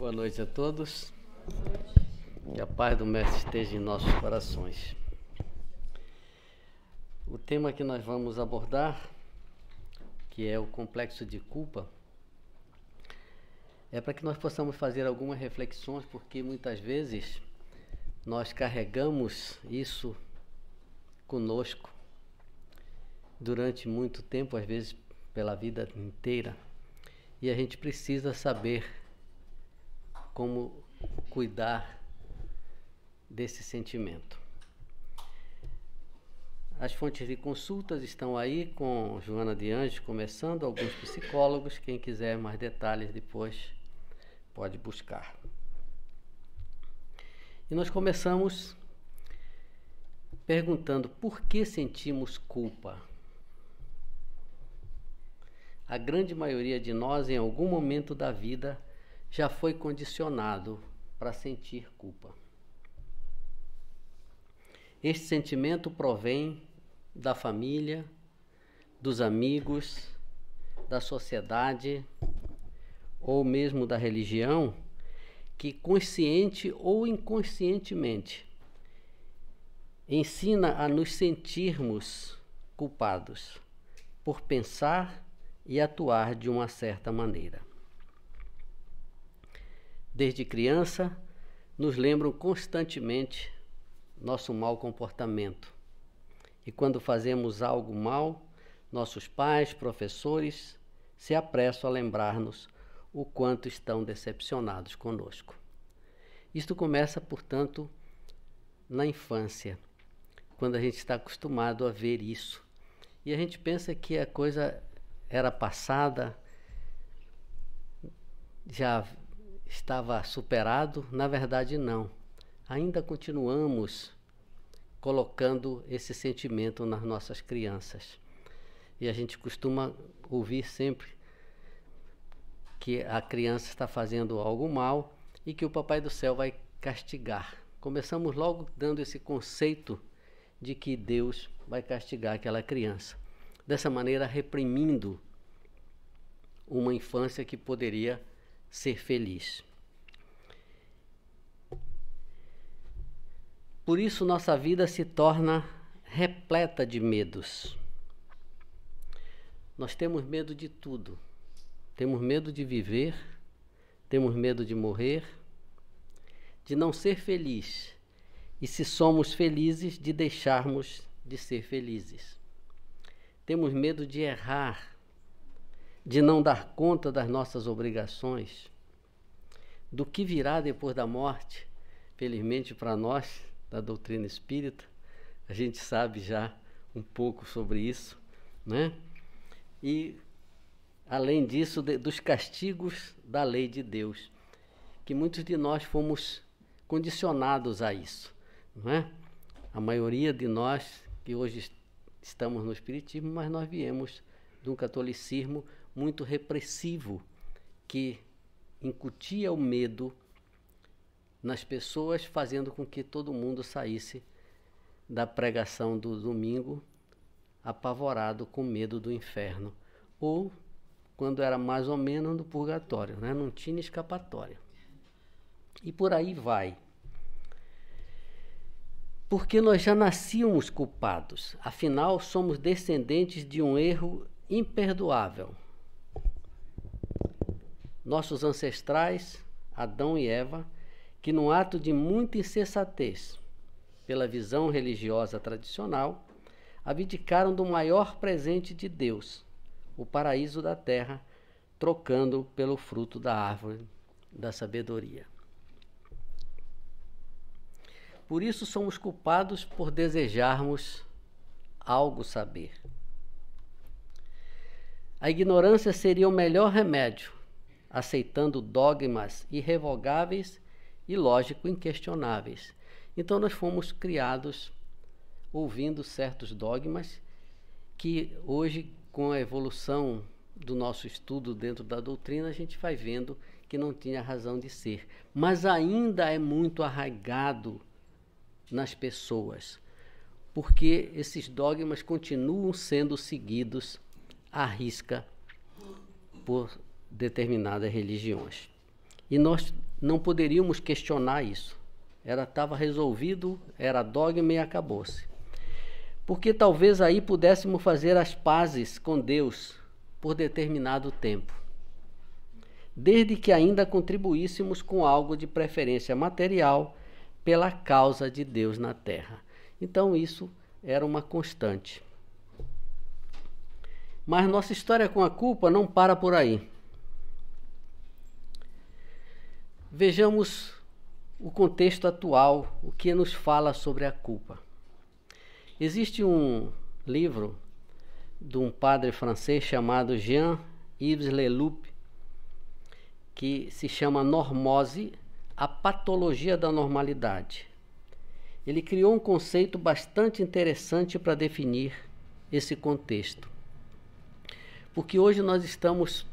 Boa noite a todos. Que a paz do Mestre esteja em nossos corações. O tema que nós vamos abordar, que é o complexo de culpa, é para que nós possamos fazer algumas reflexões, porque muitas vezes nós carregamos isso conosco durante muito tempo, às vezes pela vida inteira, e a gente precisa saber como cuidar desse sentimento. As fontes de consultas estão aí com Joana de Anjos, começando, alguns psicólogos. Quem quiser mais detalhes depois pode buscar. E nós começamos perguntando por que sentimos culpa. A grande maioria de nós, em algum momento da vida, já foi condicionado para sentir culpa. Este sentimento provém da família, dos amigos, da sociedade ou mesmo da religião, que consciente ou inconscientemente ensina a nos sentirmos culpados por pensar e atuar de uma certa maneira desde criança, nos lembram constantemente nosso mau comportamento. E quando fazemos algo mal, nossos pais, professores se apressam a lembrar-nos o quanto estão decepcionados conosco. Isto começa, portanto, na infância, quando a gente está acostumado a ver isso. E a gente pensa que a coisa era passada, já estava superado, na verdade não. Ainda continuamos colocando esse sentimento nas nossas crianças. E a gente costuma ouvir sempre que a criança está fazendo algo mal e que o Papai do Céu vai castigar. Começamos logo dando esse conceito de que Deus vai castigar aquela criança. Dessa maneira, reprimindo uma infância que poderia ser feliz. Por isso, nossa vida se torna repleta de medos. Nós temos medo de tudo. Temos medo de viver, temos medo de morrer, de não ser feliz. E se somos felizes, de deixarmos de ser felizes. Temos medo de errar, de não dar conta das nossas obrigações, do que virá depois da morte. Felizmente para nós, da doutrina espírita. A gente sabe já um pouco sobre isso, né? E além disso, de, dos castigos da lei de Deus, que muitos de nós fomos condicionados a isso, não é? A maioria de nós que hoje estamos no espiritismo, mas nós viemos de um catolicismo muito repressivo que incutia o medo nas pessoas, fazendo com que todo mundo saísse da pregação do domingo apavorado com medo do inferno ou quando era mais ou menos no purgatório, né? não tinha escapatória. E por aí vai. Porque nós já nascíamos culpados, afinal somos descendentes de um erro imperdoável. Nossos ancestrais, Adão e Eva, que, num ato de muita insensatez, pela visão religiosa tradicional, abdicaram do maior presente de Deus, o paraíso da terra, trocando pelo fruto da árvore da sabedoria. Por isso somos culpados por desejarmos algo saber. A ignorância seria o melhor remédio, aceitando dogmas irrevogáveis e, lógico, inquestionáveis. Então, nós fomos criados ouvindo certos dogmas que hoje, com a evolução do nosso estudo dentro da doutrina, a gente vai vendo que não tinha razão de ser. Mas ainda é muito arraigado nas pessoas, porque esses dogmas continuam sendo seguidos à risca por determinadas religiões. E nós não poderíamos questionar isso. Era estava resolvido, era dogma e acabou-se. Porque talvez aí pudéssemos fazer as pazes com Deus por determinado tempo. Desde que ainda contribuíssemos com algo de preferência material pela causa de Deus na terra. Então isso era uma constante. Mas nossa história com a culpa não para por aí. Vejamos o contexto atual, o que nos fala sobre a culpa. Existe um livro de um padre francês chamado Jean-Yves Leloup, que se chama Normose, a patologia da normalidade. Ele criou um conceito bastante interessante para definir esse contexto. Porque hoje nós estamos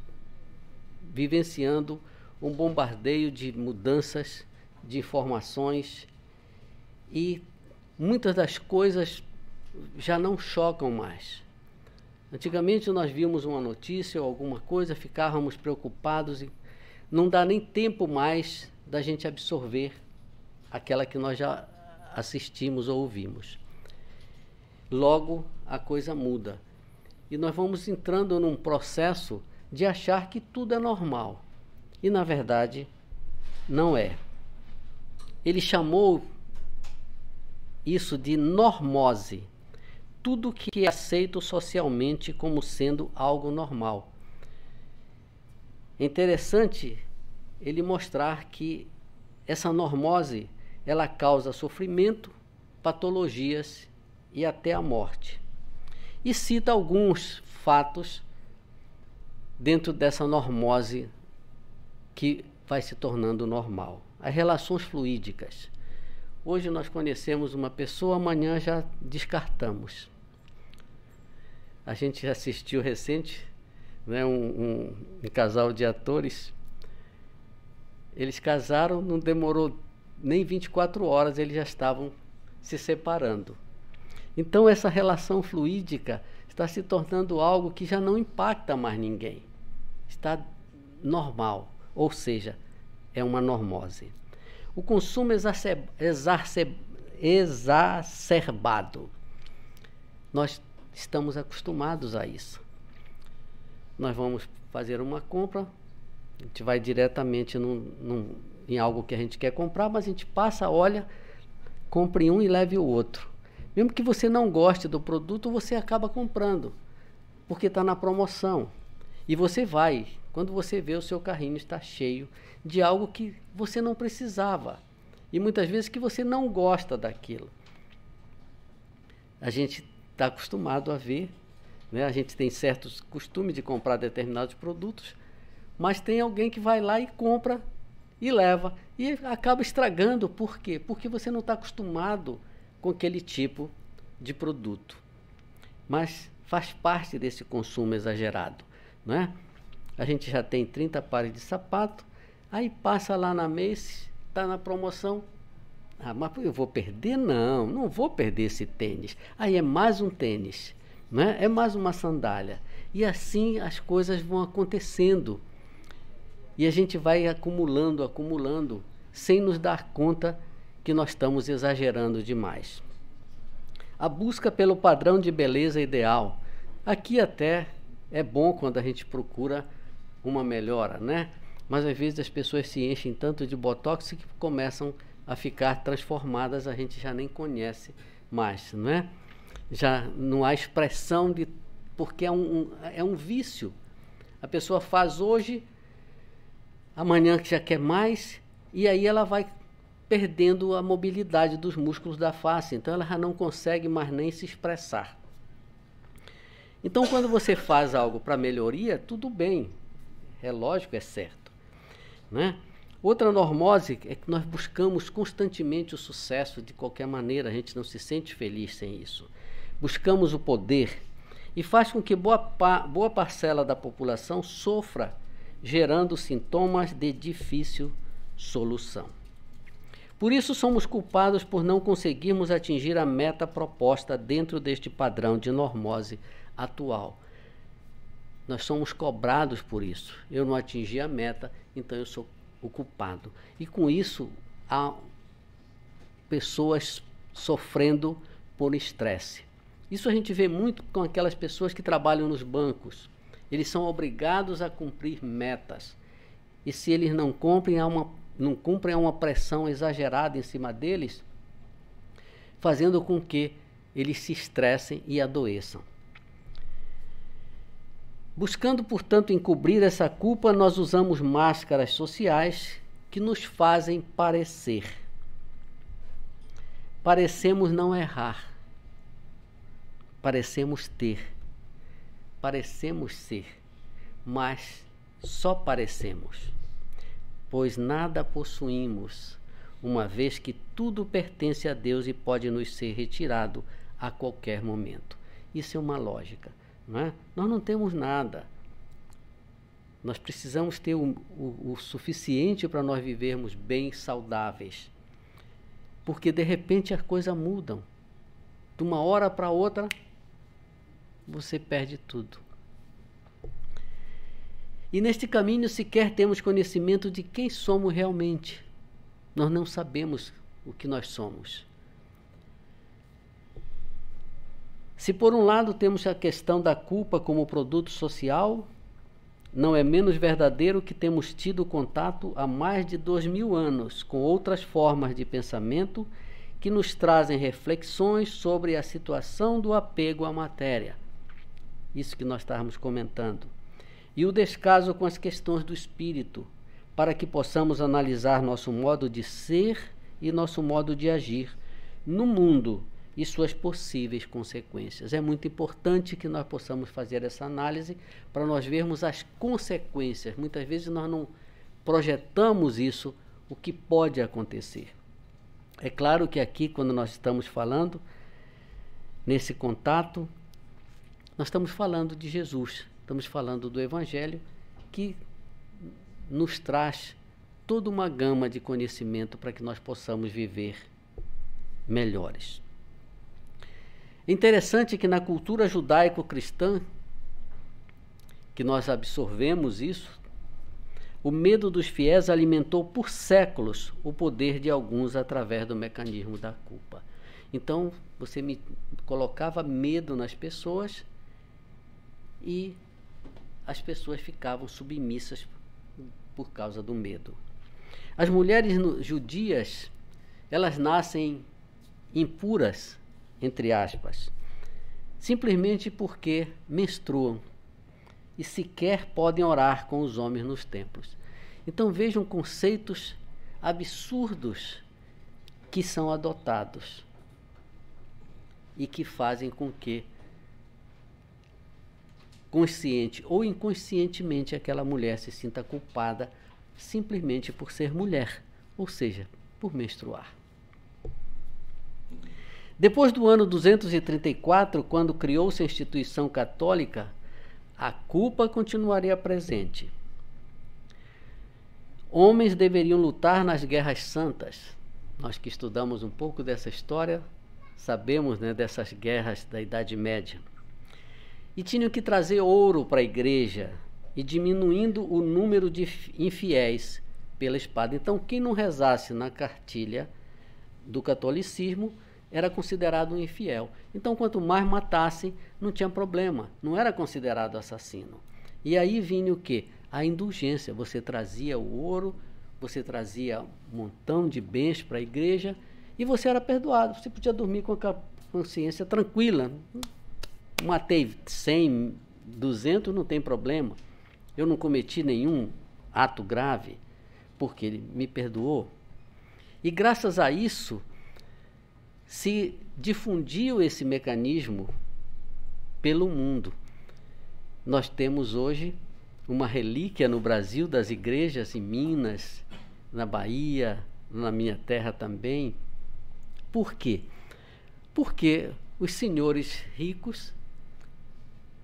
vivenciando um bombardeio de mudanças, de informações e muitas das coisas já não chocam mais. Antigamente nós víamos uma notícia ou alguma coisa, ficávamos preocupados e não dá nem tempo mais da gente absorver aquela que nós já assistimos ou ouvimos. Logo a coisa muda e nós vamos entrando num processo de achar que tudo é normal. E na verdade, não é. Ele chamou isso de normose. Tudo que é aceito socialmente como sendo algo normal. É interessante ele mostrar que essa normose ela causa sofrimento, patologias e até a morte. E cita alguns fatos dentro dessa normose que vai se tornando normal. As relações fluídicas. Hoje nós conhecemos uma pessoa, amanhã já descartamos. A gente assistiu recente né, um, um, um casal de atores. Eles casaram, não demorou nem 24 horas, eles já estavam se separando. Então, essa relação fluídica está se tornando algo que já não impacta mais ninguém. Está normal ou seja, é uma normose. O consumo exacerbado. Nós estamos acostumados a isso. Nós vamos fazer uma compra, a gente vai diretamente num, num, em algo que a gente quer comprar, mas a gente passa, olha, compre um e leve o outro. Mesmo que você não goste do produto, você acaba comprando, porque está na promoção. E você vai quando você vê o seu carrinho está cheio de algo que você não precisava e muitas vezes que você não gosta daquilo. A gente está acostumado a ver, né? a gente tem certos costumes de comprar determinados produtos, mas tem alguém que vai lá e compra e leva e acaba estragando. Por quê? Porque você não está acostumado com aquele tipo de produto. Mas faz parte desse consumo exagerado, não é? a gente já tem 30 pares de sapato, aí passa lá na Macy's, está na promoção. Ah, mas eu vou perder? Não, não vou perder esse tênis. Aí é mais um tênis, né? é mais uma sandália. E assim as coisas vão acontecendo. E a gente vai acumulando, acumulando, sem nos dar conta que nós estamos exagerando demais. A busca pelo padrão de beleza ideal. Aqui até é bom quando a gente procura uma melhora, né? Mas às vezes as pessoas se enchem tanto de botox que começam a ficar transformadas, a gente já nem conhece mais, não é? Já não há expressão de porque é um, é um vício. A pessoa faz hoje, amanhã que já quer mais, e aí ela vai perdendo a mobilidade dos músculos da face, então ela já não consegue mais nem se expressar. Então, quando você faz algo para melhoria, tudo bem, é lógico, é certo. Né? Outra normose é que nós buscamos constantemente o sucesso de qualquer maneira, a gente não se sente feliz sem isso. Buscamos o poder e faz com que boa, boa parcela da população sofra, gerando sintomas de difícil solução. Por isso, somos culpados por não conseguirmos atingir a meta proposta dentro deste padrão de normose atual. Nós somos cobrados por isso. Eu não atingi a meta, então eu sou o culpado. E com isso, há pessoas sofrendo por estresse. Isso a gente vê muito com aquelas pessoas que trabalham nos bancos. Eles são obrigados a cumprir metas. E se eles não cumprem, há uma, não cumprem, há uma pressão exagerada em cima deles, fazendo com que eles se estressem e adoeçam. Buscando, portanto, encobrir essa culpa, nós usamos máscaras sociais que nos fazem parecer. Parecemos não errar. Parecemos ter. Parecemos ser. Mas só parecemos. Pois nada possuímos, uma vez que tudo pertence a Deus e pode nos ser retirado a qualquer momento. Isso é uma lógica. Não é? Nós não temos nada. Nós precisamos ter o, o, o suficiente para nós vivermos bem saudáveis. Porque de repente as coisas mudam. De uma hora para outra, você perde tudo. E neste caminho sequer temos conhecimento de quem somos realmente. Nós não sabemos o que nós somos. Se por um lado temos a questão da culpa como produto social, não é menos verdadeiro que temos tido contato há mais de dois mil anos com outras formas de pensamento que nos trazem reflexões sobre a situação do apego à matéria. Isso que nós estávamos comentando. E o descaso com as questões do espírito, para que possamos analisar nosso modo de ser e nosso modo de agir no mundo e suas possíveis consequências. É muito importante que nós possamos fazer essa análise para nós vermos as consequências. Muitas vezes nós não projetamos isso, o que pode acontecer. É claro que aqui, quando nós estamos falando, nesse contato, nós estamos falando de Jesus, estamos falando do Evangelho que nos traz toda uma gama de conhecimento para que nós possamos viver melhores. Interessante que na cultura judaico-cristã, que nós absorvemos isso, o medo dos fiéis alimentou por séculos o poder de alguns através do mecanismo da culpa. Então, você me colocava medo nas pessoas e as pessoas ficavam submissas por causa do medo. As mulheres judias, elas nascem impuras entre aspas, simplesmente porque menstruam e sequer podem orar com os homens nos templos. Então vejam conceitos absurdos que são adotados e que fazem com que consciente ou inconscientemente aquela mulher se sinta culpada simplesmente por ser mulher, ou seja, por menstruar. Depois do ano 234, quando criou-se a instituição católica, a culpa continuaria presente. Homens deveriam lutar nas guerras santas. Nós que estudamos um pouco dessa história, sabemos né, dessas guerras da Idade Média. E tinham que trazer ouro para a igreja, e diminuindo o número de infiéis pela espada. Então, quem não rezasse na cartilha do catolicismo era considerado um infiel. Então, quanto mais matassem, não tinha problema, não era considerado assassino. E aí vinha o quê? A indulgência. Você trazia o ouro, você trazia um montão de bens para a igreja e você era perdoado. Você podia dormir com a consciência tranquila. Matei 100, 200, não tem problema. Eu não cometi nenhum ato grave, porque ele me perdoou. E graças a isso, se difundiu esse mecanismo pelo mundo. Nós temos hoje uma relíquia no Brasil das igrejas em Minas, na Bahia, na minha terra também. Por quê? Porque os senhores ricos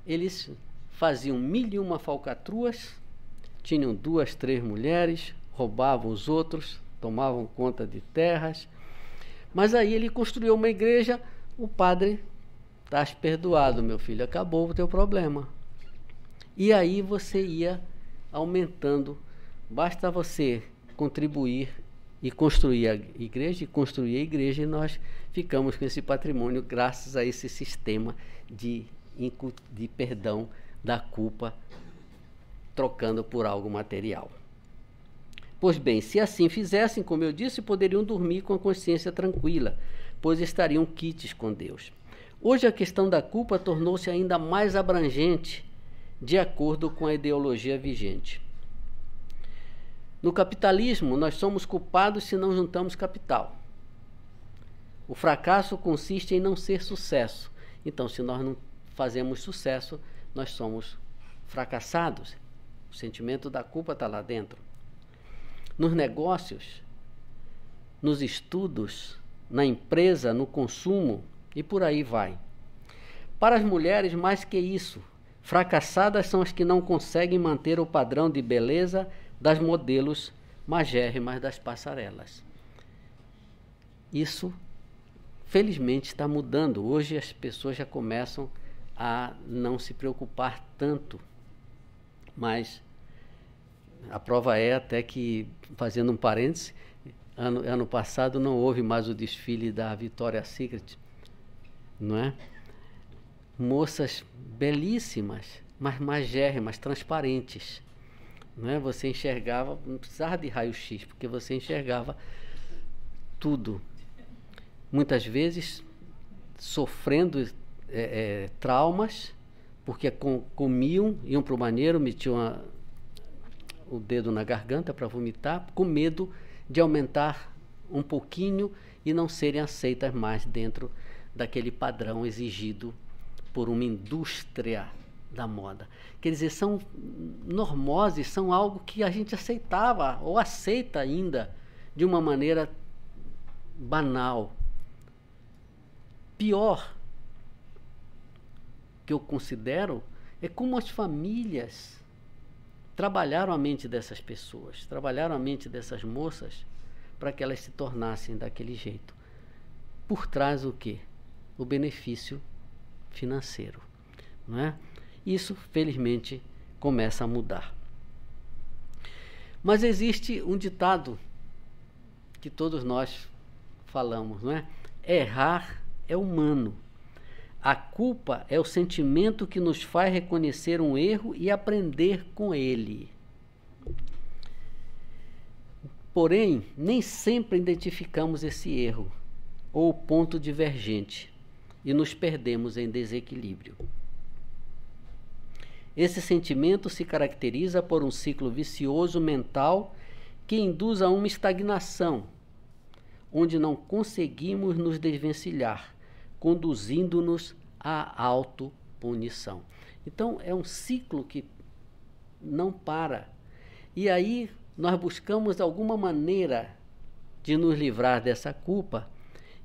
eles faziam mil e uma falcatruas, tinham duas, três mulheres, roubavam os outros, tomavam conta de terras, mas aí ele construiu uma igreja, o padre, estás perdoado, meu filho, acabou o teu problema. E aí você ia aumentando, basta você contribuir e construir a igreja, e construir a igreja, e nós ficamos com esse patrimônio graças a esse sistema de, de perdão da culpa, trocando por algo material. Pois bem, se assim fizessem, como eu disse, poderiam dormir com a consciência tranquila, pois estariam quites com Deus. Hoje a questão da culpa tornou-se ainda mais abrangente, de acordo com a ideologia vigente. No capitalismo, nós somos culpados se não juntamos capital. O fracasso consiste em não ser sucesso. Então, se nós não fazemos sucesso, nós somos fracassados. O sentimento da culpa está lá dentro nos negócios, nos estudos, na empresa, no consumo e por aí vai. Para as mulheres, mais que isso, fracassadas são as que não conseguem manter o padrão de beleza das modelos magérrimas das passarelas. Isso, felizmente, está mudando. Hoje as pessoas já começam a não se preocupar tanto mas a prova é até que, fazendo um parêntese, ano, ano passado não houve mais o desfile da Vitória Secret, não é? Moças belíssimas, mas magérrimas, transparentes. Não é? Você enxergava, não precisava de raio-x, porque você enxergava tudo. Muitas vezes sofrendo é, é, traumas, porque com, comiam, iam para o banheiro, metiam a, o dedo na garganta para vomitar, com medo de aumentar um pouquinho e não serem aceitas mais dentro daquele padrão exigido por uma indústria da moda. Quer dizer, são normoses, são algo que a gente aceitava ou aceita ainda de uma maneira banal. Pior que eu considero é como as famílias trabalharam a mente dessas pessoas, trabalharam a mente dessas moças para que elas se tornassem daquele jeito. Por trás o que? O benefício financeiro, não é? Isso felizmente começa a mudar. Mas existe um ditado que todos nós falamos, não é? Errar é humano. A culpa é o sentimento que nos faz reconhecer um erro e aprender com ele. Porém, nem sempre identificamos esse erro ou ponto divergente e nos perdemos em desequilíbrio. Esse sentimento se caracteriza por um ciclo vicioso mental que induz a uma estagnação, onde não conseguimos nos desvencilhar conduzindo-nos à autopunição. Então é um ciclo que não para. E aí nós buscamos alguma maneira de nos livrar dessa culpa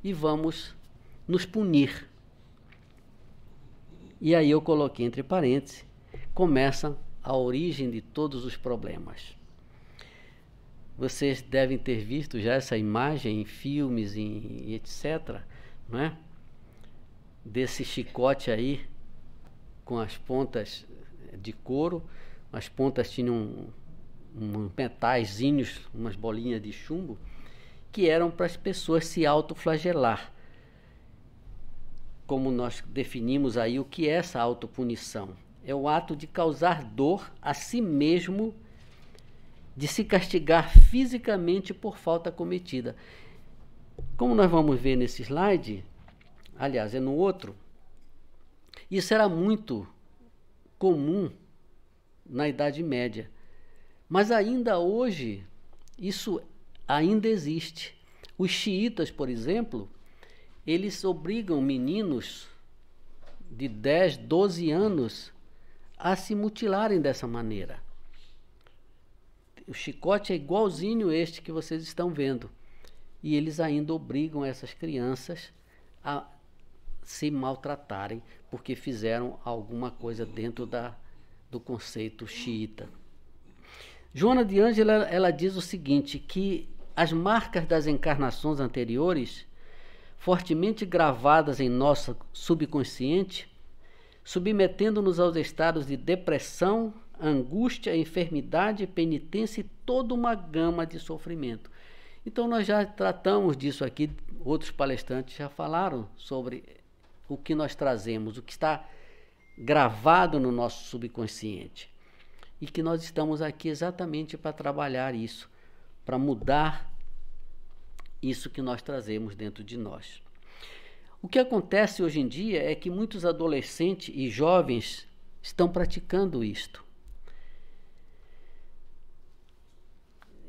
e vamos nos punir. E aí eu coloquei entre parênteses, começa a origem de todos os problemas. Vocês devem ter visto já essa imagem em filmes, em etc. Não é? desse chicote aí, com as pontas de couro, as pontas tinham um, um umas bolinhas de chumbo, que eram para as pessoas se autoflagelar. Como nós definimos aí o que é essa autopunição? É o ato de causar dor a si mesmo, de se castigar fisicamente por falta cometida. Como nós vamos ver nesse slide, aliás, é no outro. Isso era muito comum na Idade Média. Mas ainda hoje, isso ainda existe. Os xiitas, por exemplo, eles obrigam meninos de 10, 12 anos a se mutilarem dessa maneira. O chicote é igualzinho este que vocês estão vendo. E eles ainda obrigam essas crianças a se maltratarem porque fizeram alguma coisa dentro da, do conceito xiita. Joana de Ângela ela diz o seguinte, que as marcas das encarnações anteriores, fortemente gravadas em nosso subconsciente, submetendo-nos aos estados de depressão, angústia, enfermidade, penitência e toda uma gama de sofrimento. Então nós já tratamos disso aqui, outros palestrantes já falaram sobre o que nós trazemos, o que está gravado no nosso subconsciente. E que nós estamos aqui exatamente para trabalhar isso, para mudar isso que nós trazemos dentro de nós. O que acontece hoje em dia é que muitos adolescentes e jovens estão praticando isto.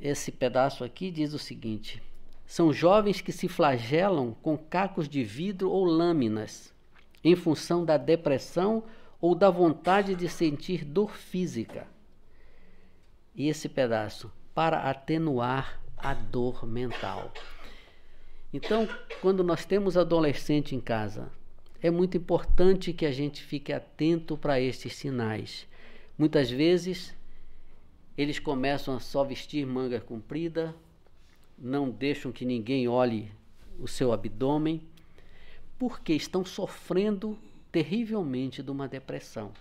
Esse pedaço aqui diz o seguinte: são jovens que se flagelam com cacos de vidro ou lâminas, em função da depressão ou da vontade de sentir dor física. E esse pedaço, para atenuar a dor mental. Então, quando nós temos adolescente em casa, é muito importante que a gente fique atento para estes sinais. Muitas vezes, eles começam a só vestir manga comprida, não deixam que ninguém olhe o seu abdômen, porque estão sofrendo terrivelmente de uma depressão,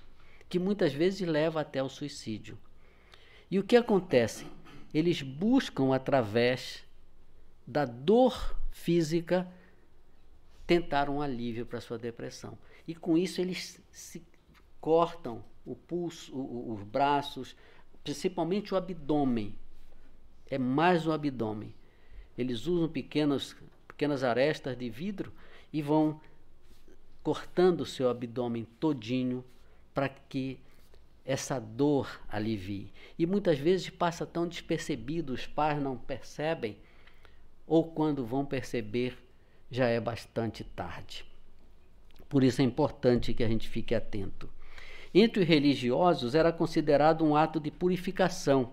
que muitas vezes leva até o suicídio. E o que acontece? Eles buscam, através da dor física, tentar um alívio para sua depressão. E com isso eles se cortam o pulso, os braços, principalmente o abdômen. É mais o abdômen. Eles usam pequenos, pequenas arestas de vidro e vão cortando o seu abdômen todinho para que essa dor alivie. E muitas vezes passa tão despercebido, os pais não percebem, ou quando vão perceber, já é bastante tarde. Por isso é importante que a gente fique atento. Entre os religiosos era considerado um ato de purificação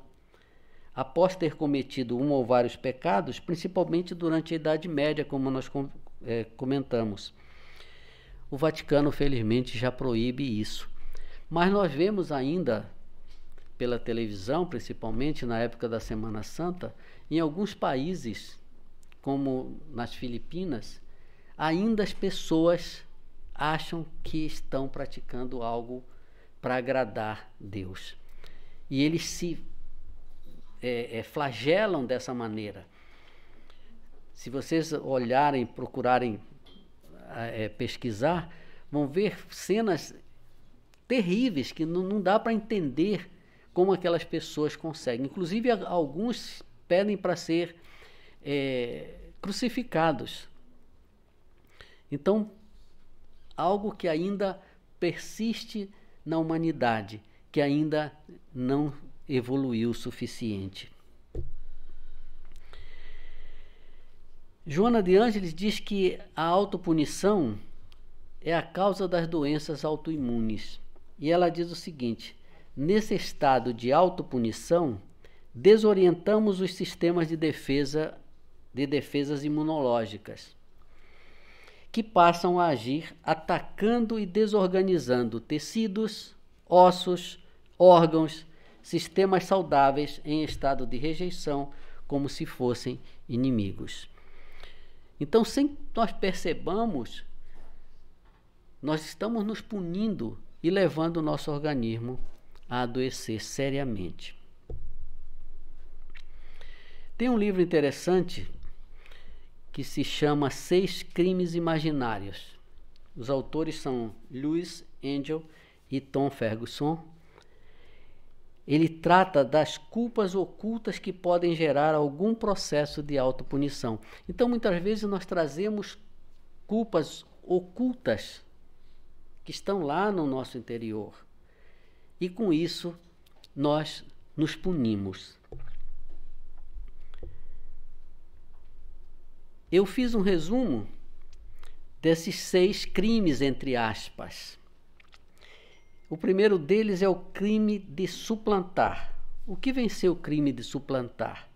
após ter cometido um ou vários pecados, principalmente durante a Idade Média, como nós é, comentamos. O Vaticano, felizmente, já proíbe isso. Mas nós vemos ainda, pela televisão, principalmente na época da Semana Santa, em alguns países, como nas Filipinas, ainda as pessoas acham que estão praticando algo para agradar Deus. E eles se é, é, flagelam dessa maneira. Se vocês olharem, procurarem ah, é, pesquisar, vão ver cenas terríveis que não, não dá para entender como aquelas pessoas conseguem. Inclusive, alguns pedem para ser é, crucificados. Então, algo que ainda persiste na humanidade, que ainda não evoluiu o suficiente. Joana de Ângeles diz que a autopunição é a causa das doenças autoimunes. E ela diz o seguinte: nesse estado de autopunição, desorientamos os sistemas de defesa de defesas imunológicas, que passam a agir atacando e desorganizando tecidos, ossos, órgãos, sistemas saudáveis em estado de rejeição, como se fossem inimigos. Então, sem que nós percebamos, nós estamos nos punindo e levando o nosso organismo a adoecer seriamente. Tem um livro interessante que se chama Seis Crimes Imaginários. Os autores são Lewis Angel e Tom Ferguson ele trata das culpas ocultas que podem gerar algum processo de autopunição. Então, muitas vezes, nós trazemos culpas ocultas que estão lá no nosso interior. E com isso, nós nos punimos. Eu fiz um resumo desses seis crimes, entre aspas. O primeiro deles é o crime de suplantar. O que vem ser o crime de suplantar?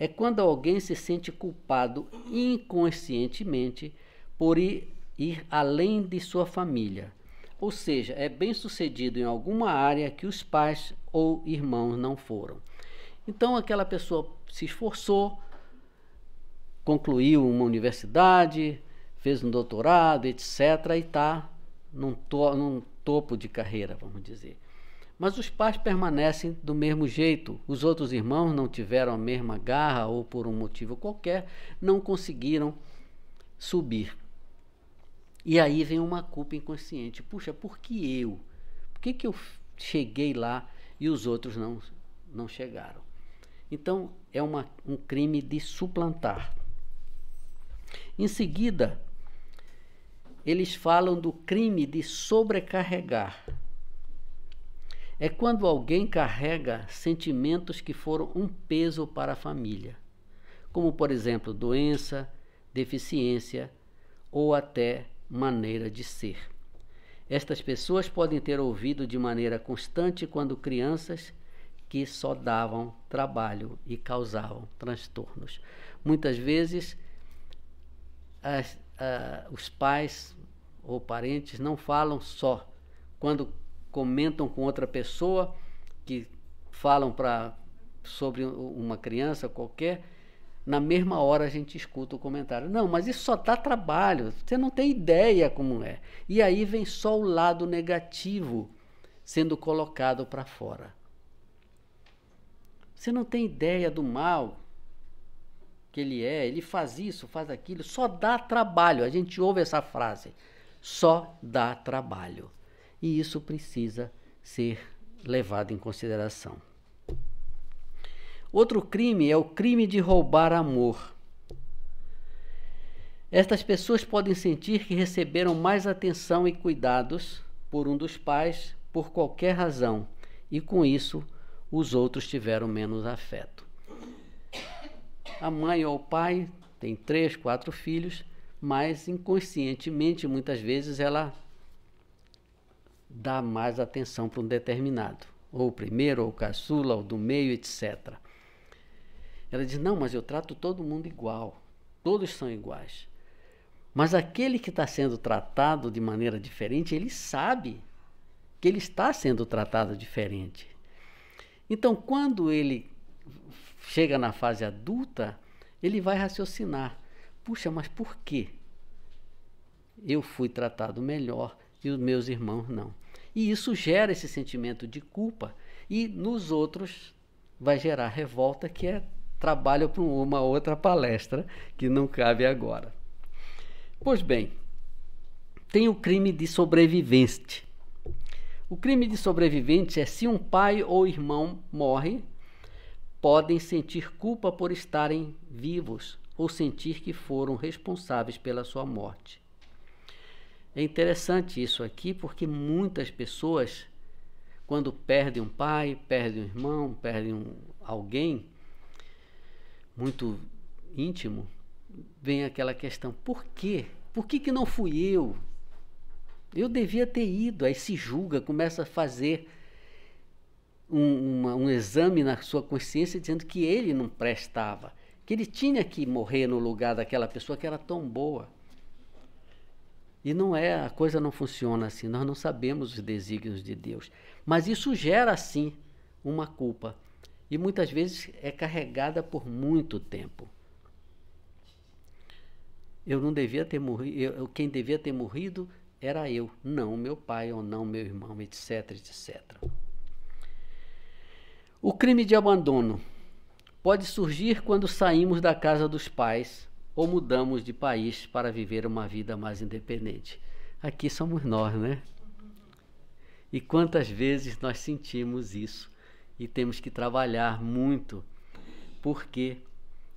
É quando alguém se sente culpado inconscientemente por ir, ir além de sua família. Ou seja, é bem sucedido em alguma área que os pais ou irmãos não foram. Então aquela pessoa se esforçou, concluiu uma universidade, fez um doutorado, etc., e está num, to, num topo de carreira, vamos dizer. Mas os pais permanecem do mesmo jeito. Os outros irmãos não tiveram a mesma garra ou por um motivo qualquer não conseguiram subir. E aí vem uma culpa inconsciente. Puxa, por que eu? Por que, que eu cheguei lá e os outros não, não chegaram? Então é uma, um crime de suplantar. Em seguida, eles falam do crime de sobrecarregar. É quando alguém carrega sentimentos que foram um peso para a família, como, por exemplo, doença, deficiência ou até maneira de ser. Estas pessoas podem ter ouvido de maneira constante quando crianças que só davam trabalho e causavam transtornos. Muitas vezes, as, uh, os pais ou parentes não falam só. Quando comentam com outra pessoa, que falam para sobre uma criança qualquer, na mesma hora a gente escuta o comentário. Não, mas isso só dá trabalho, você não tem ideia como é. E aí vem só o lado negativo sendo colocado para fora. Você não tem ideia do mal, que ele é, ele faz isso, faz aquilo, só dá trabalho. A gente ouve essa frase, só dá trabalho. E isso precisa ser levado em consideração. Outro crime é o crime de roubar amor. Estas pessoas podem sentir que receberam mais atenção e cuidados por um dos pais por qualquer razão, e com isso os outros tiveram menos afeto. A mãe ou o pai tem três, quatro filhos, mas inconscientemente, muitas vezes, ela dá mais atenção para um determinado, ou o primeiro, ou o caçula, ou do meio, etc. Ela diz: Não, mas eu trato todo mundo igual, todos são iguais. Mas aquele que está sendo tratado de maneira diferente, ele sabe que ele está sendo tratado diferente. Então, quando ele chega na fase adulta, ele vai raciocinar. Puxa, mas por quê? Eu fui tratado melhor e os meus irmãos não. E isso gera esse sentimento de culpa e nos outros vai gerar revolta, que é trabalho para uma outra palestra que não cabe agora. Pois bem, tem o crime de sobrevivente. O crime de sobrevivente é se um pai ou irmão morre podem sentir culpa por estarem vivos ou sentir que foram responsáveis pela sua morte. É interessante isso aqui porque muitas pessoas, quando perdem um pai, perdem um irmão, perdem um, alguém muito íntimo, vem aquela questão: por quê? Por que, que não fui eu? Eu devia ter ido. Aí se julga, começa a fazer um, uma, um exame na sua consciência dizendo que ele não prestava, que ele tinha que morrer no lugar daquela pessoa que era tão boa. E não é, a coisa não funciona assim, nós não sabemos os desígnios de Deus. Mas isso gera, sim, uma culpa. E muitas vezes é carregada por muito tempo. Eu não devia ter morrido, quem devia ter morrido era eu, não meu pai ou não meu irmão, etc, etc. O crime de abandono pode surgir quando saímos da casa dos pais ou mudamos de país para viver uma vida mais independente. Aqui somos nós, né? E quantas vezes nós sentimos isso e temos que trabalhar muito porque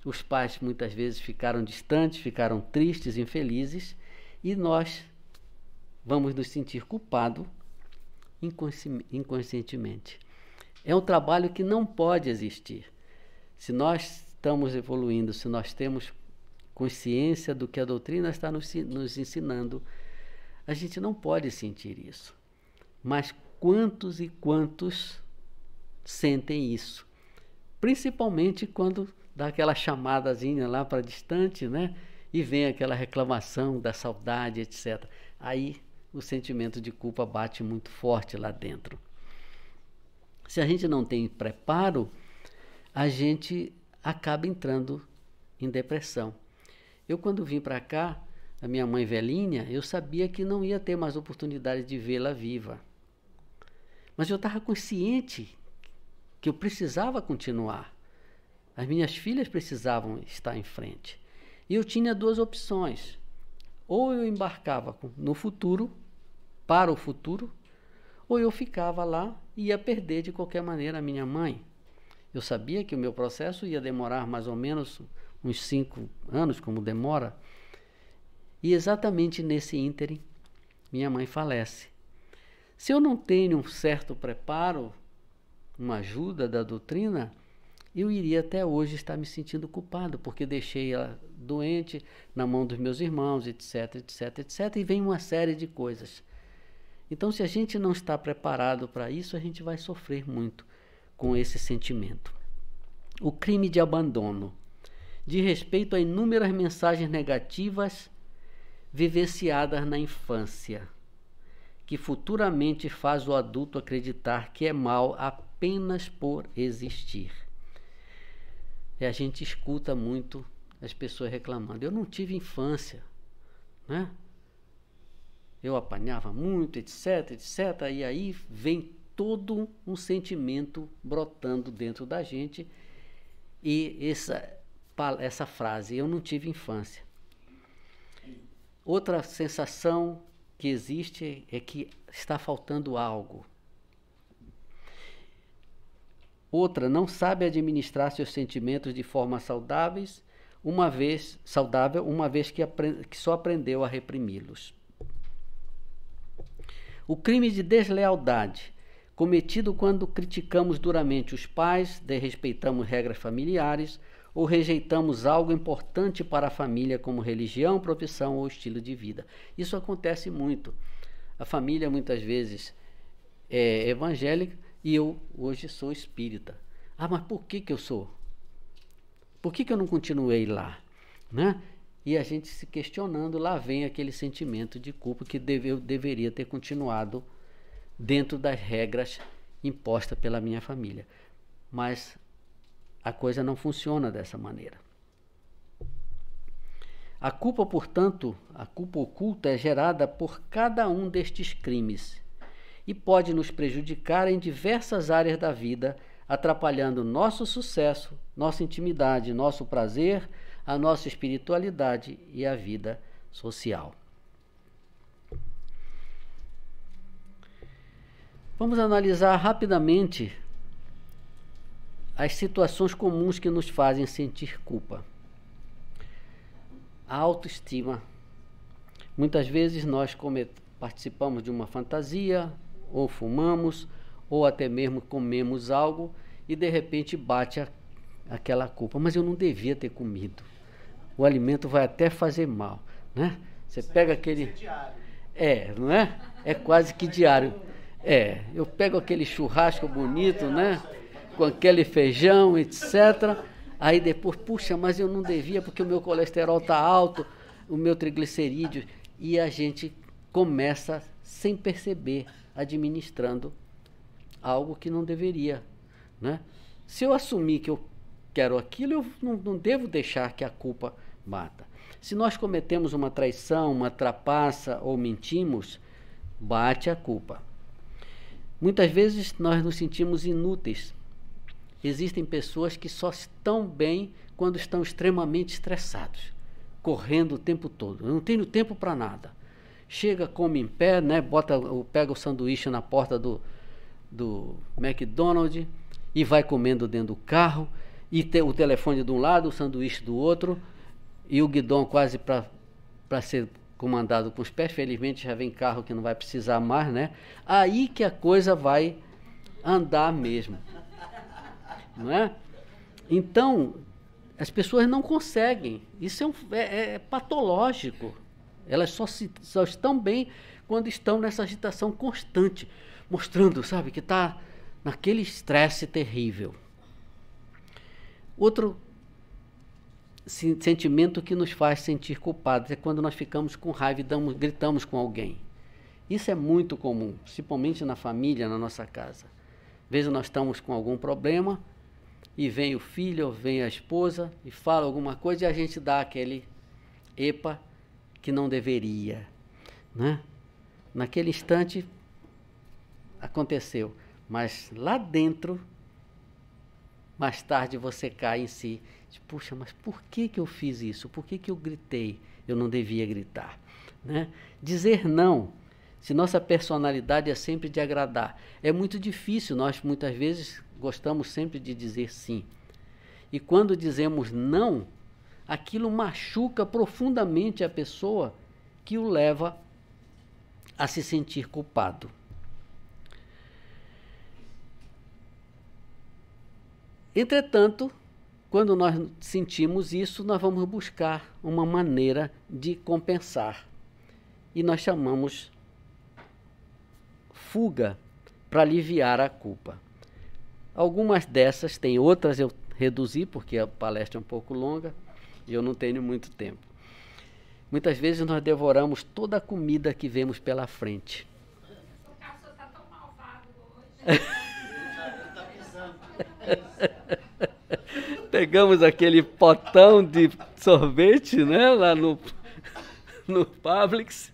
os pais muitas vezes ficaram distantes, ficaram tristes, infelizes e nós vamos nos sentir culpados inconscientemente. É um trabalho que não pode existir. Se nós estamos evoluindo, se nós temos consciência do que a doutrina está nos, ensinando, a gente não pode sentir isso. Mas quantos e quantos sentem isso? Principalmente quando dá aquela chamadazinha lá para distante, né? E vem aquela reclamação da saudade, etc. Aí o sentimento de culpa bate muito forte lá dentro. Se a gente não tem preparo, a gente acaba entrando em depressão. Eu, quando vim para cá, a minha mãe velhinha, eu sabia que não ia ter mais oportunidade de vê-la viva. Mas eu estava consciente que eu precisava continuar. As minhas filhas precisavam estar em frente. E eu tinha duas opções. Ou eu embarcava no futuro, para o futuro, ou eu ficava lá e ia perder de qualquer maneira a minha mãe. Eu sabia que o meu processo ia demorar mais ou menos uns cinco anos, como demora. E exatamente nesse ínterim, minha mãe falece. Se eu não tenho um certo preparo, uma ajuda da doutrina, eu iria até hoje estar me sentindo culpado, porque deixei ela doente na mão dos meus irmãos, etc, etc, etc, e vem uma série de coisas. Então, se a gente não está preparado para isso, a gente vai sofrer muito com esse sentimento. O crime de abandono. De respeito a inúmeras mensagens negativas vivenciadas na infância, que futuramente faz o adulto acreditar que é mal apenas por existir. E a gente escuta muito as pessoas reclamando: eu não tive infância, né? eu apanhava muito, etc, etc. E aí vem todo um sentimento brotando dentro da gente. E essa, essa frase, eu não tive infância. Outra sensação que existe é que está faltando algo. Outra, não sabe administrar seus sentimentos de forma saudáveis, uma vez saudável, uma vez que, que só aprendeu a reprimi-los. O crime de deslealdade, cometido quando criticamos duramente os pais, desrespeitamos regras familiares ou rejeitamos algo importante para a família, como religião, profissão ou estilo de vida. Isso acontece muito. A família muitas vezes é evangélica e eu hoje sou espírita. Ah, mas por que, que eu sou? Por que, que eu não continuei lá? Né? e a gente se questionando, lá vem aquele sentimento de culpa que deve, eu deveria ter continuado dentro das regras impostas pela minha família. Mas a coisa não funciona dessa maneira. A culpa, portanto, a culpa oculta é gerada por cada um destes crimes e pode nos prejudicar em diversas áreas da vida, atrapalhando nosso sucesso, nossa intimidade, nosso prazer, a nossa espiritualidade e a vida social. Vamos analisar rapidamente as situações comuns que nos fazem sentir culpa. A autoestima. Muitas vezes nós participamos de uma fantasia, ou fumamos, ou até mesmo comemos algo e de repente bate a, aquela culpa. Mas eu não devia ter comido o alimento vai até fazer mal, né? Você Isso pega aquele É, não é? É quase que diário. É, eu pego aquele churrasco bonito, né? Com aquele feijão, etc. Aí depois, puxa, mas eu não devia porque o meu colesterol está alto, o meu triglicerídeo. E a gente começa sem perceber, administrando algo que não deveria. Né? Se eu assumir que eu quero aquilo, eu não, não devo deixar que a culpa bata. Se nós cometemos uma traição, uma trapaça ou mentimos, bate a culpa. Muitas vezes nós nos sentimos inúteis. Existem pessoas que só estão bem quando estão extremamente estressados, correndo o tempo todo. Eu não tenho tempo para nada. Chega, come em pé, né? Bota, pega o sanduíche na porta do, do McDonald's e vai comendo dentro do carro e te, o telefone de um lado, o sanduíche do outro e o guidão quase para ser comandado com os pés. Felizmente já vem carro que não vai precisar mais, né? Aí que a coisa vai andar mesmo. Não é? Então, as pessoas não conseguem. Isso é, um, é, é, é patológico. Elas só, se, só estão bem quando estão nessa agitação constante, mostrando, sabe, que está naquele estresse terrível. Outro sentimento que nos faz sentir culpados. É quando nós ficamos com raiva e damos, gritamos com alguém. Isso é muito comum, principalmente na família, na nossa casa. Veja, nós estamos com algum problema e vem o filho ou vem a esposa e fala alguma coisa e a gente dá aquele epa que não deveria, né? Naquele instante aconteceu, mas lá dentro mais tarde você cai em si Puxa, mas por que, que eu fiz isso? Por que, que eu gritei? Eu não devia gritar. Né? Dizer não, se nossa personalidade é sempre de agradar, é muito difícil. Nós muitas vezes gostamos sempre de dizer sim. E quando dizemos não, aquilo machuca profundamente a pessoa que o leva a se sentir culpado. Entretanto, quando nós sentimos isso, nós vamos buscar uma maneira de compensar. E nós chamamos fuga para aliviar a culpa. Algumas dessas, tem outras eu reduzi, porque a palestra é um pouco longa e eu não tenho muito tempo. Muitas vezes nós devoramos toda a comida que vemos pela frente. O está tão malvado hoje. Tá tá pegamos aquele potão de sorvete, né, lá no, no Publix,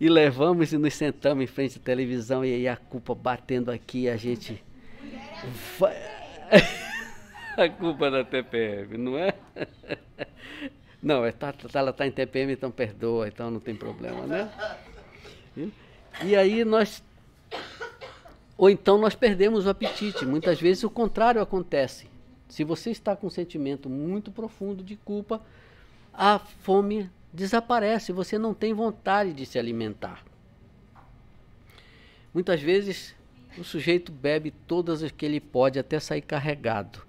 e levamos e nos sentamos em frente à televisão, e aí a culpa batendo aqui, a gente... a culpa é da TPM, não é? Não, é, tá, tá, ela está em TPM, então perdoa, então não tem problema, né? e aí nós ou então nós perdemos o apetite. Muitas vezes o contrário acontece. Se você está com um sentimento muito profundo de culpa, a fome desaparece, você não tem vontade de se alimentar. Muitas vezes o sujeito bebe todas as que ele pode até sair carregado,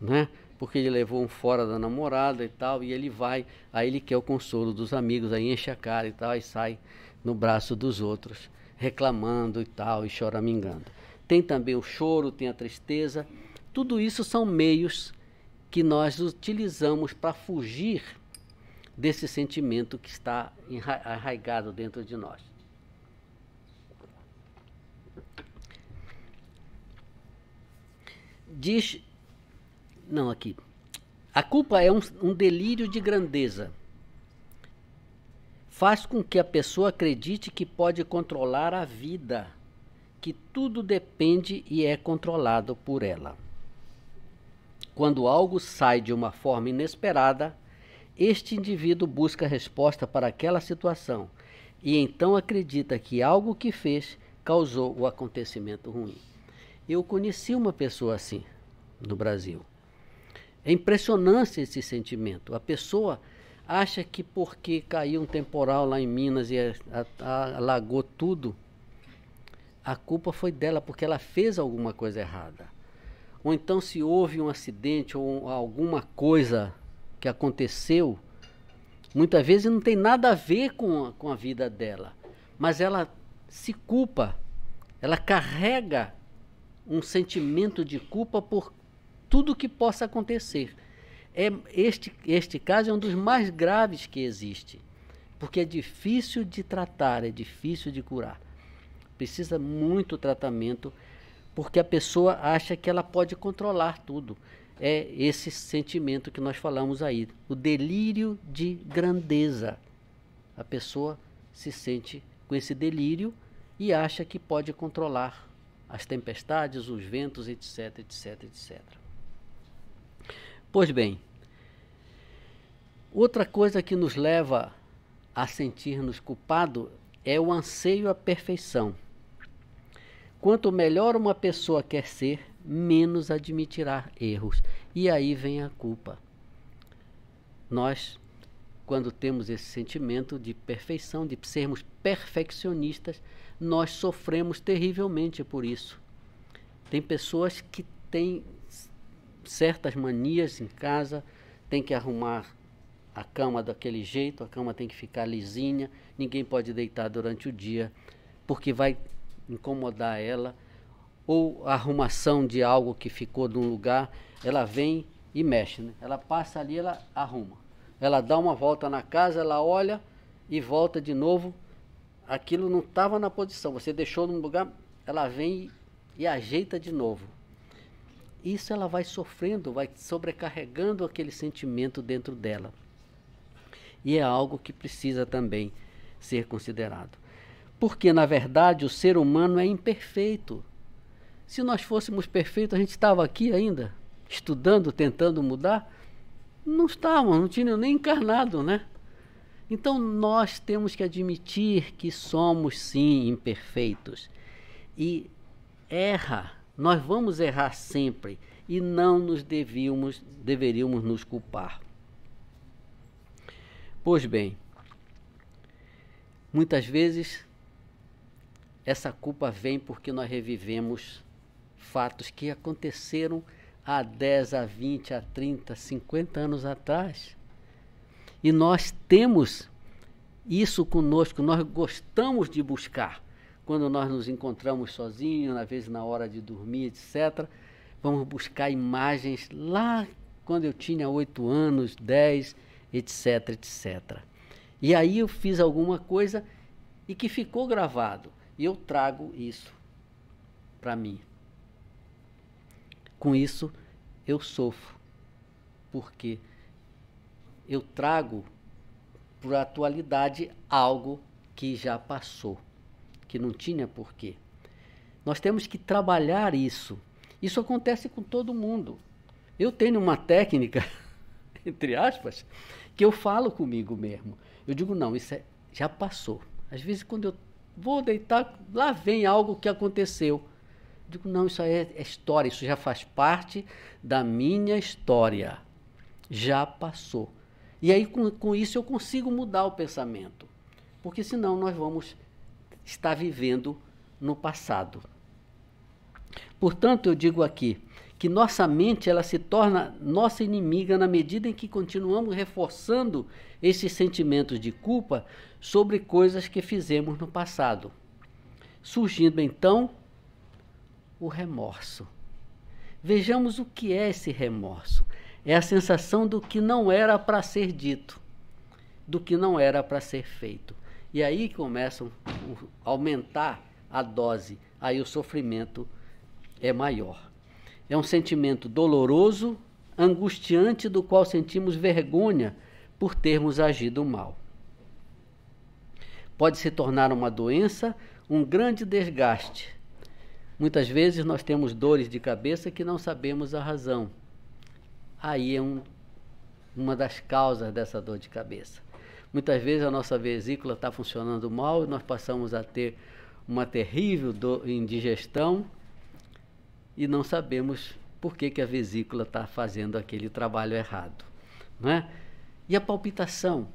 né? Porque ele levou um fora da namorada e tal, e ele vai, aí ele quer o consolo dos amigos, aí enche a cara e tal, e sai no braço dos outros, reclamando e tal, e choramingando. Tem também o choro, tem a tristeza, tudo isso são meios que nós utilizamos para fugir desse sentimento que está arraigado dentro de nós. Diz. Não, aqui. A culpa é um, um delírio de grandeza. Faz com que a pessoa acredite que pode controlar a vida, que tudo depende e é controlado por ela. Quando algo sai de uma forma inesperada, este indivíduo busca resposta para aquela situação e então acredita que algo que fez causou o acontecimento ruim. Eu conheci uma pessoa assim no Brasil. É impressionante esse sentimento. A pessoa acha que porque caiu um temporal lá em Minas e alagou tudo, a culpa foi dela porque ela fez alguma coisa errada. Ou então se houve um acidente ou alguma coisa que aconteceu, muitas vezes não tem nada a ver com a, com a vida dela, mas ela se culpa, ela carrega um sentimento de culpa por tudo que possa acontecer. É, este, este caso é um dos mais graves que existe, porque é difícil de tratar, é difícil de curar. Precisa muito tratamento porque a pessoa acha que ela pode controlar tudo. É esse sentimento que nós falamos aí, o delírio de grandeza. A pessoa se sente com esse delírio e acha que pode controlar as tempestades, os ventos, etc, etc, etc. Pois bem, outra coisa que nos leva a sentir-nos culpado é o anseio à perfeição. Quanto melhor uma pessoa quer ser, menos admitirá erros. E aí vem a culpa. Nós, quando temos esse sentimento de perfeição, de sermos perfeccionistas, nós sofremos terrivelmente por isso. Tem pessoas que têm certas manias em casa, tem que arrumar a cama daquele jeito, a cama tem que ficar lisinha, ninguém pode deitar durante o dia, porque vai incomodar ela, ou a arrumação de algo que ficou de um lugar, ela vem e mexe. Né? Ela passa ali, ela arruma. Ela dá uma volta na casa, ela olha e volta de novo. Aquilo não estava na posição. Você deixou num lugar, ela vem e, e ajeita de novo. Isso ela vai sofrendo, vai sobrecarregando aquele sentimento dentro dela. E é algo que precisa também ser considerado. Porque, na verdade, o ser humano é imperfeito. Se nós fôssemos perfeitos, a gente estava aqui ainda, estudando, tentando mudar. Não estávamos, não tinham nem encarnado, né? Então, nós temos que admitir que somos, sim, imperfeitos. E erra, nós vamos errar sempre e não nos devíamos, deveríamos nos culpar. Pois bem, muitas vezes essa culpa vem porque nós revivemos fatos que aconteceram há 10, há 20, há 30, 50 anos atrás. E nós temos isso conosco, nós gostamos de buscar. Quando nós nos encontramos sozinhos, às vezes na hora de dormir, etc., vamos buscar imagens lá quando eu tinha 8 anos, 10, etc, etc. E aí eu fiz alguma coisa e que ficou gravado. E eu trago isso para mim. Com isso, eu sofro. Porque eu trago para a atualidade algo que já passou, que não tinha porquê. Nós temos que trabalhar isso. Isso acontece com todo mundo. Eu tenho uma técnica, entre aspas, que eu falo comigo mesmo. Eu digo, não, isso é, já passou. Às vezes, quando eu Vou deitar, lá vem algo que aconteceu. Digo, não, isso aí é, é história, isso já faz parte da minha história. Já passou. E aí, com, com isso, eu consigo mudar o pensamento. Porque senão nós vamos estar vivendo no passado. Portanto, eu digo aqui que nossa mente ela se torna nossa inimiga na medida em que continuamos reforçando esses sentimentos de culpa sobre coisas que fizemos no passado, surgindo então o remorso. Vejamos o que é esse remorso. É a sensação do que não era para ser dito, do que não era para ser feito. E aí começam a aumentar a dose, aí o sofrimento é maior. É um sentimento doloroso, angustiante, do qual sentimos vergonha por termos agido mal pode se tornar uma doença, um grande desgaste. Muitas vezes nós temos dores de cabeça que não sabemos a razão. Aí é um, uma das causas dessa dor de cabeça. Muitas vezes a nossa vesícula está funcionando mal e nós passamos a ter uma terrível dor, indigestão e não sabemos por que, que a vesícula está fazendo aquele trabalho errado. Né? E a palpitação?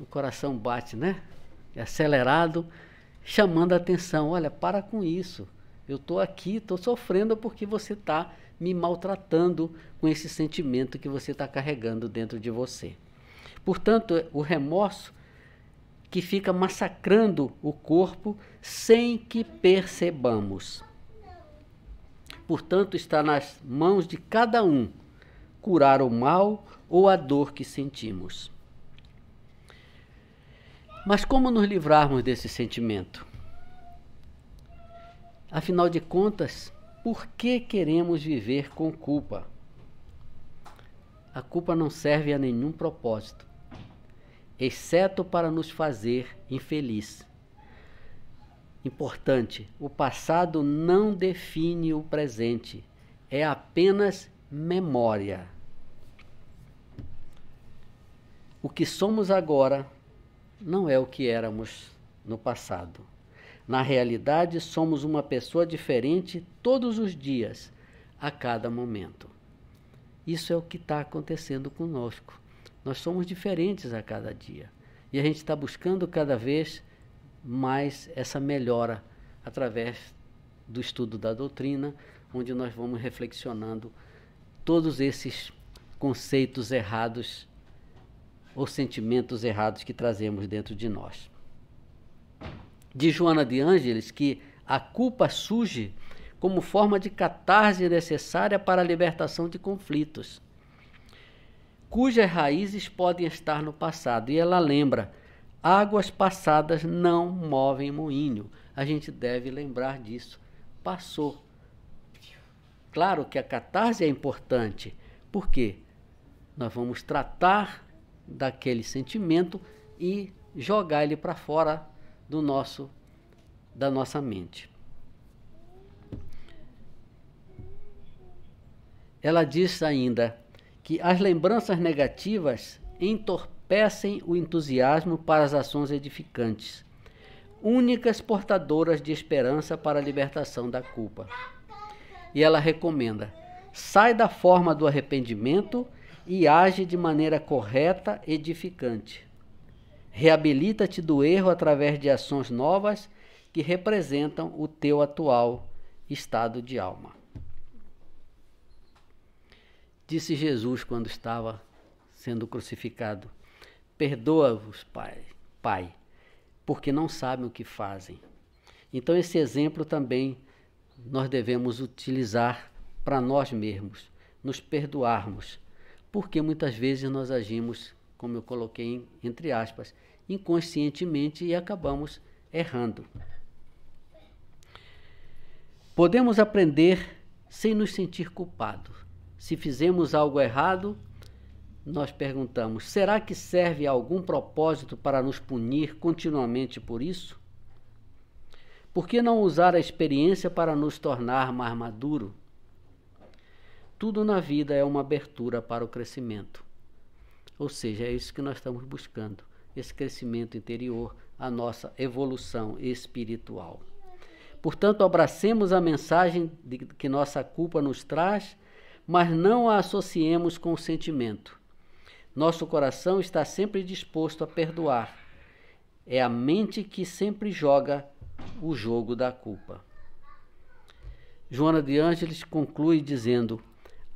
o coração bate, né? É acelerado, chamando a atenção. Olha, para com isso. Eu estou aqui, estou sofrendo porque você está me maltratando com esse sentimento que você está carregando dentro de você. Portanto, é o remorso que fica massacrando o corpo sem que percebamos. Portanto, está nas mãos de cada um curar o mal ou a dor que sentimos. Mas como nos livrarmos desse sentimento? Afinal de contas, por que queremos viver com culpa? A culpa não serve a nenhum propósito, exceto para nos fazer infeliz. Importante, o passado não define o presente, é apenas memória. O que somos agora não é o que éramos no passado. Na realidade, somos uma pessoa diferente todos os dias, a cada momento. Isso é o que está acontecendo conosco. Nós somos diferentes a cada dia. E a gente está buscando cada vez mais essa melhora através do estudo da doutrina, onde nós vamos reflexionando todos esses conceitos errados ou sentimentos errados que trazemos dentro de nós. Diz Joana de Ângeles que a culpa surge como forma de catarse necessária para a libertação de conflitos, cujas raízes podem estar no passado. E ela lembra: águas passadas não movem moinho. A gente deve lembrar disso. Passou. Claro que a catarse é importante, porque nós vamos tratar daquele sentimento e jogar ele para fora do nosso da nossa mente. Ela diz ainda que as lembranças negativas entorpecem o entusiasmo para as ações edificantes, únicas portadoras de esperança para a libertação da culpa. E ela recomenda: sai da forma do arrependimento e age de maneira correta, edificante. Reabilita-te do erro através de ações novas que representam o teu atual estado de alma. Disse Jesus quando estava sendo crucificado: Perdoa-vos, Pai, Pai, porque não sabem o que fazem. Então, esse exemplo também nós devemos utilizar para nós mesmos, nos perdoarmos porque muitas vezes nós agimos, como eu coloquei entre aspas, inconscientemente e acabamos errando. Podemos aprender sem nos sentir culpados. Se fizemos algo errado, nós perguntamos: será que serve algum propósito para nos punir continuamente por isso? Por que não usar a experiência para nos tornar mais maduro? Tudo na vida é uma abertura para o crescimento. Ou seja, é isso que nós estamos buscando, esse crescimento interior, a nossa evolução espiritual. Portanto, abracemos a mensagem de que nossa culpa nos traz, mas não a associemos com o sentimento. Nosso coração está sempre disposto a perdoar. É a mente que sempre joga o jogo da culpa. Joana de Ângeles conclui dizendo: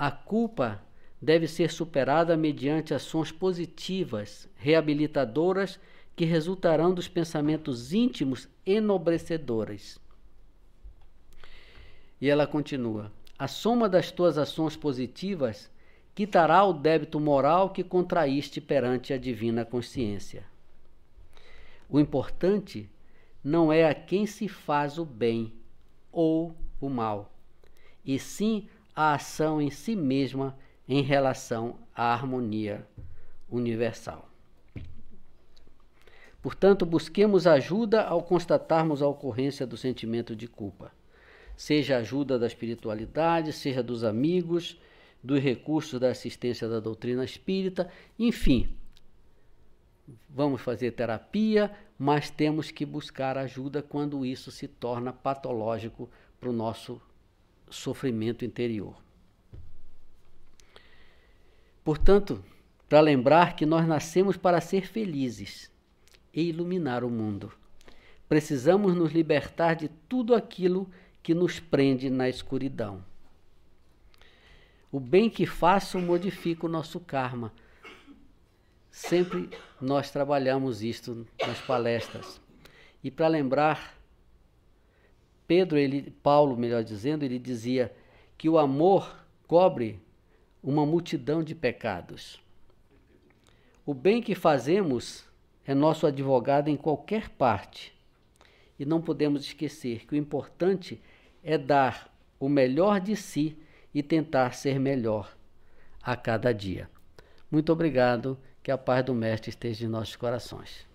a culpa deve ser superada mediante ações positivas, reabilitadoras, que resultarão dos pensamentos íntimos enobrecedores. E ela continua: A soma das tuas ações positivas quitará o débito moral que contraíste perante a divina consciência. O importante não é a quem se faz o bem ou o mal, e sim a ação em si mesma em relação à harmonia universal. Portanto, busquemos ajuda ao constatarmos a ocorrência do sentimento de culpa, seja ajuda da espiritualidade, seja dos amigos, dos recursos da assistência da doutrina espírita, enfim. Vamos fazer terapia, mas temos que buscar ajuda quando isso se torna patológico para o nosso sofrimento interior. Portanto, para lembrar que nós nascemos para ser felizes e iluminar o mundo, precisamos nos libertar de tudo aquilo que nos prende na escuridão. O bem que faço modifica o nosso karma. Sempre nós trabalhamos isto nas palestras. E para lembrar Pedro, ele, Paulo, melhor dizendo, ele dizia que o amor cobre uma multidão de pecados. O bem que fazemos é nosso advogado em qualquer parte. E não podemos esquecer que o importante é dar o melhor de si e tentar ser melhor a cada dia. Muito obrigado, que a paz do Mestre esteja em nossos corações.